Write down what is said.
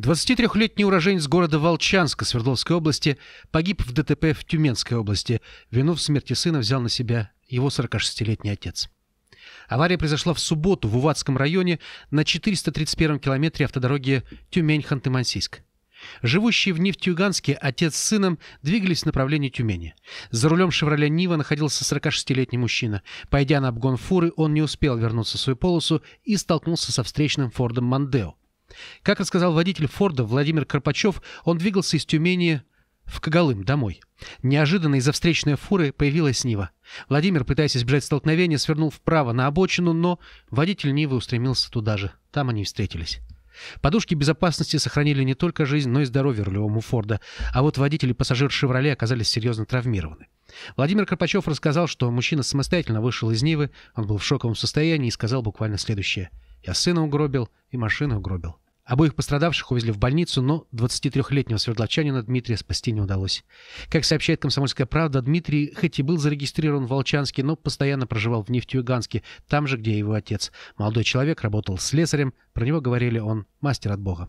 23-летний уроженец города Волчанска Свердловской области погиб в ДТП в Тюменской области. Вину в смерти сына взял на себя его 46-летний отец. Авария произошла в субботу в Увадском районе на 431 километре автодороги Тюмень-Ханты-Мансийск. Живущие в Нефтьюганске отец с сыном двигались в направлении Тюмени. За рулем «Шевроле Нива» находился 46-летний мужчина. Пойдя на обгон фуры, он не успел вернуться в свою полосу и столкнулся со встречным «Фордом Мандео». Как рассказал водитель Форда Владимир Карпачев, он двигался из Тюмени в Кагалым домой. Неожиданно из-за встречной фуры появилась Нива. Владимир, пытаясь избежать столкновения, свернул вправо на обочину, но водитель Нивы устремился туда же. Там они встретились. Подушки безопасности сохранили не только жизнь, но и здоровье рулевому Форда, а вот водитель и пассажир «Шевроле» оказались серьезно травмированы. Владимир Карпачев рассказал, что мужчина самостоятельно вышел из Нивы, он был в шоковом состоянии и сказал буквально следующее. «Я сына угробил и машину угробил». Обоих пострадавших увезли в больницу, но 23-летнего свердлачанина Дмитрия спасти не удалось. Как сообщает «Комсомольская правда», Дмитрий хоть и был зарегистрирован в Волчанске, но постоянно проживал в Нефтьюганске, там же, где его отец. Молодой человек работал слесарем, про него говорили он «мастер от Бога».